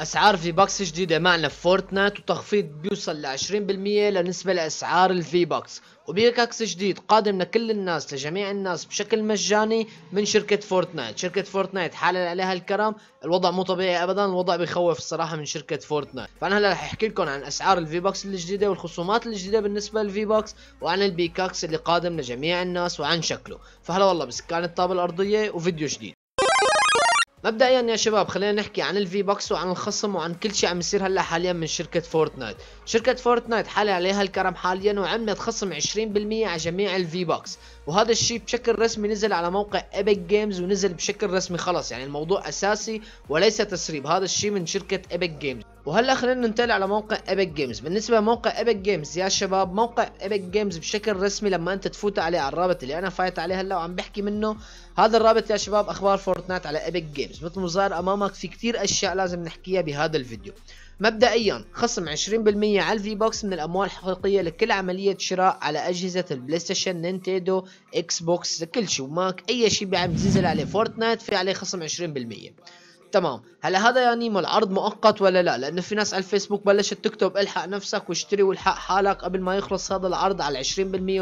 اسعار في باكس جديده معنا في فورتنايت وتخفيض بيوصل ل 20% لنسبه لاسعار الفي باكس وبيكاكس جديد قادم لكل الناس لجميع الناس بشكل مجاني من شركه فورتنايت شركه فورتنايت حالا عليها الكرم الوضع مو طبيعي ابدا الوضع بخوف الصراحه من شركه فورتنايت فانا هلا رح احكي لكم عن اسعار الفي باكس الجديده والخصومات الجديده بالنسبه للفي باكس وعن البيكاكس اللي قادم لجميع الناس وعن شكله فهلا والله بسكان الطابه الارضيه وفيديو جديد مبدئيا يا شباب خلينا نحكي عن الفي بوكس وعن الخصم وعن كل شيء عم يصير هلا حاليا من شركه فورتنايت شركه فورتنايت حالي عليها الكرم حاليا وعملت خصم 20% على جميع الفي بوكس وهذا الشيء بشكل رسمي نزل على موقع ايبك جيمز ونزل بشكل رسمي خلص يعني الموضوع اساسي وليس تسريب هذا الشيء من شركه ايبك جيمز وهلا خلينا ننتقل على موقع ايبك جيمز بالنسبه لموقع ايبك جيمز يا شباب موقع ايبك جيمز بشكل رسمي لما انت تفوت عليه على الرابط اللي انا فايت عليه هلا وعم بحكي منه هذا الرابط يا شباب اخبار فورتنايت على ايبك جيمز مثل ما ظاهر امامك في كثير اشياء لازم نحكيها بهذا الفيديو مبدئيا خصم 20% على الفي بوكس من الاموال الحقيقيه لكل عمليه شراء على اجهزه البلاي ستيشن نينتيدو اكس بوكس كل شيء وماك اي شيء عم تنزل عليه فورتنايت في عليه خصم 20% تمام هلا هذا يعني نيمو العرض مؤقت ولا لا لانه في ناس على الفيسبوك بلشت تكتب الحق نفسك واشتري والحق حالك قبل ما يخلص هذا العرض على 20%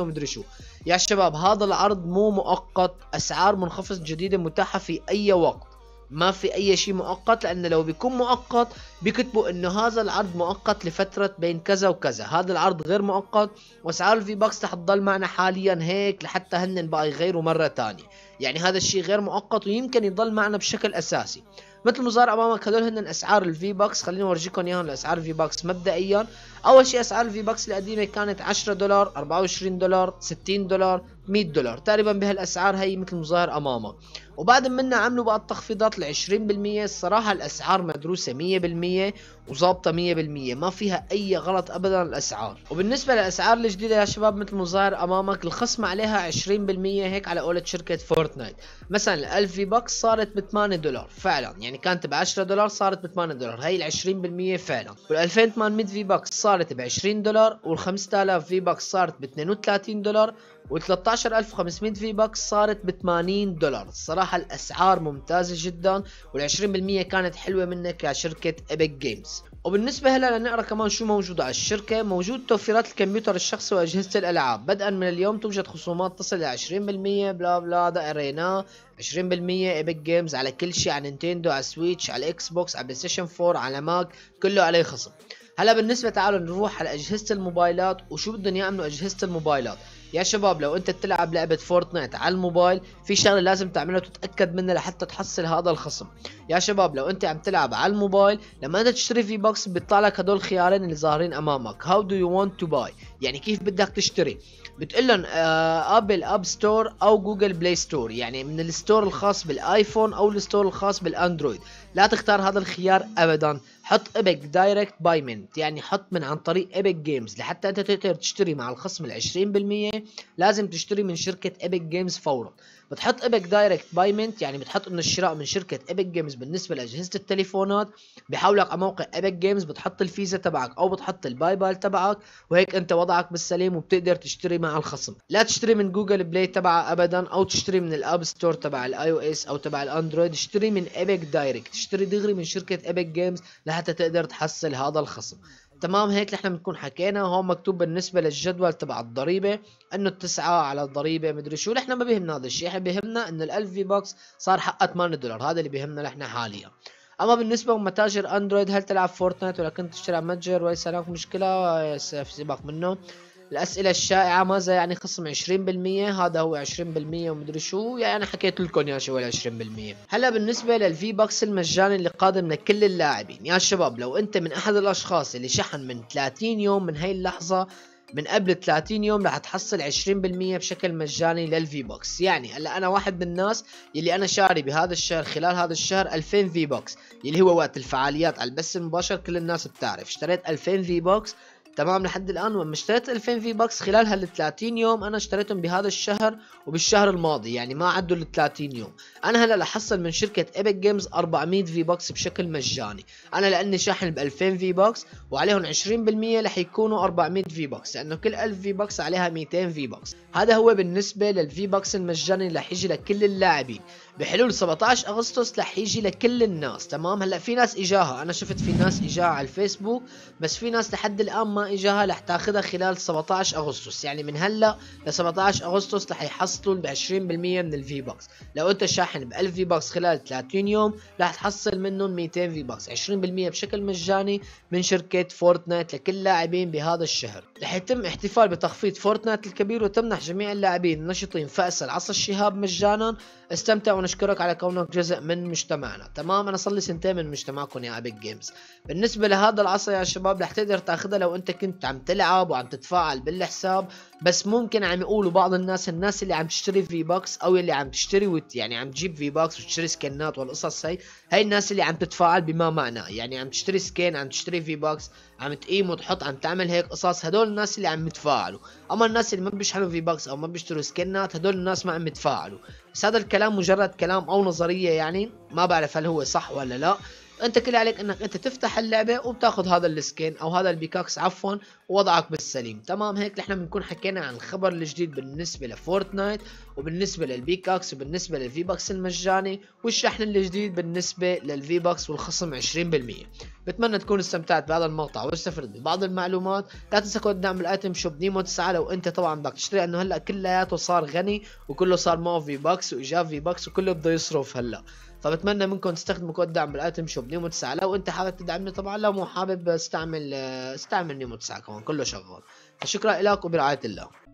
ومدري شو يا شباب هذا العرض مو مؤقت اسعار منخفض جديده متاحه في اي وقت ما في اي شيء مؤقت لانه لو بيكون مؤقت بيكتبوا انه هذا العرض مؤقت لفتره بين كذا وكذا هذا العرض غير مؤقت واسعار الفي باكس رح تضل معنا حاليا هيك لحتى هن بقى يغيروا مره ثانيه يعني هذا الشيء غير مؤقت ويمكن يضل معنا بشكل اساسي مثل ما ظهر امامك هدول هن اسعار الفي بوكس خليني اورجيكم اياهم لاسعار الفي بوكس مبدئيا اول شيء اسعار الفي بوكس القديمه كانت 10 دولار 24 دولار 60 دولار 100 دولار تقريبا بهالاسعار هي مثل ما ظهر امامك وبعد منا عملوا بقى التخفيضات ل 20% الصراحه الاسعار مدروسه 100% وظابطه 100% ما فيها اي غلط ابدا الاسعار وبالنسبه للاسعار الجديده يا شباب مثل ما ظاهر امامك الخصم عليها 20% هيك على قولة شركه فورتنايت مثلا ال1000 في بوكس صارت ب 8 دولار فعلا يعني كانت ب 10 دولار صارت ب 8 دولار هي ال 20% فعلا وال2800 في بوكس صارت ب 20 دولار وال5000 في بوكس صارت ب 32 دولار و13500 في باكس صارت ب 80 دولار الصراحة الأسعار ممتازة جدا وال20% كانت حلوة منها كشركة ايبك جيمز وبالنسبة هلا لنقرا كمان شو موجود على الشركة موجود توفيرات الكمبيوتر الشخصي وأجهزة الألعاب بدءا من اليوم توجد خصومات تصل ل 20% بلا بلا هذا قريناه 20% ايبك جيمز على كل شيء على نينتندو على سويتش على اكس بوكس على بلاي ستيشن 4 على ماك كله عليه خصم هلا بالنسبه تعالوا نروح على اجهزه الموبايلات وشو بدهم يعملوا اجهزه الموبايلات يا شباب لو انت بتلعب لعبه فورتنايت على الموبايل في شغله لازم تعملها وتتاكد منها لحتى تحصل هذا الخصم يا شباب لو انت عم تلعب على الموبايل لما انت تشتري في بوكس بيطلع لك هدول الخيارين اللي ظاهرين امامك هاو دو يو وانت تو باي يعني كيف بدك تشتري بتقول لهم ابل اب ستور او جوجل بلاي ستور يعني من الستور الخاص بالايفون او الستور الخاص بالاندرويد لا تختار هذا الخيار ابدا حط ايبك دايركت بايمنت يعني حط من عن طريق ايبك جيمز لحتى انت تقدر تشتري مع الخصم ال 20% لازم تشتري من شركه ايبك جيمز فورا بتحط ايبك دايركت بايمنت يعني بتحط انه الشراء من شركه ايبك جيمز بالنسبه لاجهزه التليفونات بحولك على موقع ايبك جيمز بتحط الفيزا تبعك او بتحط الباي بال تبعك وهيك انت وضعك بالسليم وبتقدر تشتري مع الخصم لا تشتري من جوجل بلاي تبعها ابدا او تشتري من الاب ستور تبع الاي او اس او تبع الاندرويد اشتري من ايبك دايركت اشتري دغري من شركه ايبك جيمز لحتى تقدر تحصل هذا الخصم تمام هيك نحن بنكون حكينا هون مكتوب بالنسبه للجدول تبع الضريبه انه التسعه على الضريبه مدري شو نحن ما بيهمنا هذا الشيء احنا بيهمنا انه الالف في بوكس صار حقها 8 دولار هذا اللي بيهمنا نحن حاليا اما بالنسبه لمتاجر اندرويد هل تلعب فورتنايت ولا كنت تشتري متجر وليس هناك مشكله في إيه، سباق منه الاسئله الشائعه ماذا يعني خصم 20% هذا هو 20% ومدري شو يعني انا حكيت لكم يا شو 20% هلا بالنسبه للفي بوكس المجاني اللي قادم لكل اللاعبين يا شباب لو انت من احد الاشخاص اللي شحن من 30 يوم من هاي اللحظه من قبل 30 يوم رح تحصل 20% بشكل مجاني للفي بوكس يعني هلا انا واحد من الناس يلي انا شاري بهذا الشهر خلال هذا الشهر 2000 في بوكس يلي هو وقت الفعاليات على البث المباشر كل الناس بتعرف اشتريت 2000 في بوكس تمام لحد الان لما اشتريت 2000 في بوكس خلال هال 30 يوم انا اشتريتهم بهذا الشهر وبالشهر الماضي يعني ما عدوا ال 30 يوم انا هلا لحصل من شركه ايبك جيمز 400 في بوكس بشكل مجاني انا لاني شاحن ب 2000 في بوكس وعليهم 20% رح يكونوا 400 في بوكس لانه كل 1000 في بوكس عليها 200 في بوكس هذا هو بالنسبه للفي بوكس المجاني اللي رح يجي لكل اللاعبين بحلول 17 اغسطس رح يجي لكل الناس تمام هلا في ناس اجاها انا شفت في ناس اجاها على الفيسبوك بس في ناس لحد الان ما اجاها رح تاخذها خلال 17 اغسطس يعني من هلا ل 17 اغسطس رح يحصلوا ب 20% من الفي بوكس لو انت شاحن ب 1000 في بوكس خلال 30 يوم رح تحصل منهم 200 في بوكس 20% بشكل مجاني من شركه فورتنايت لكل لاعبين بهذا الشهر رح يتم احتفال بتخفيض فورتنايت الكبير وتمنح جميع اللاعبين النشطين فأس العصا الشهاب مجانا استمتعوا نشكرك على كونك جزء من مجتمعنا تمام انا صار لي سنتين من مجتمعكم يا ابيك جيمز بالنسبه لهذا العصا يا شباب رح تقدر تاخذها لو انت كنت عم تلعب وعم تتفاعل بالحساب بس ممكن عم يقولوا بعض الناس الناس اللي عم تشتري في بوكس او اللي عم تشتري وت يعني عم تجيب في بوكس وتشتري سكنات والقصص هي هي الناس اللي عم تتفاعل بما معناه يعني عم تشتري سكين عم تشتري في بوكس عم تقيم وتحط عم تعمل هيك قصص هدول الناس اللي عم يتفاعلوا اما الناس اللي ما بيشحنوا في بوكس او ما بيشتروا سكنات هدول الناس ما عم يتفاعلوا بس هذا الكلام مجرد كلام او نظريه يعني ما بعرف هل هو صح ولا لا انت كل عليك انك انت تفتح اللعبه وبتاخذ هذا السكين او هذا البيكاكس عفوا ووضعك بالسليم تمام هيك نحن بنكون حكينا عن الخبر الجديد بالنسبه لفورتنايت وبالنسبه للبيكاكس وبالنسبه للفي باكس المجاني والشحن الجديد بالنسبه للفي باكس والخصم 20% بتمنى تكون استمتعت بهذا المقطع واستفدت ببعض المعلومات لا تنسى كود دعم الايتم شوب نيمو 9 لو انت طبعا بدك تشتري انه هلا كلياته صار غني وكله صار معه في باكس واجاب في باكس وكله بده يصرف هلا فبتمنى منكم تستخدموا كود دعم بالاتم شوب نيمو 9 لو انت حابب تدعمني طبعا لو مو حابب استعمل استعمل نيمو 9 كمان كله شغال فشكرا لك وبرعايه الله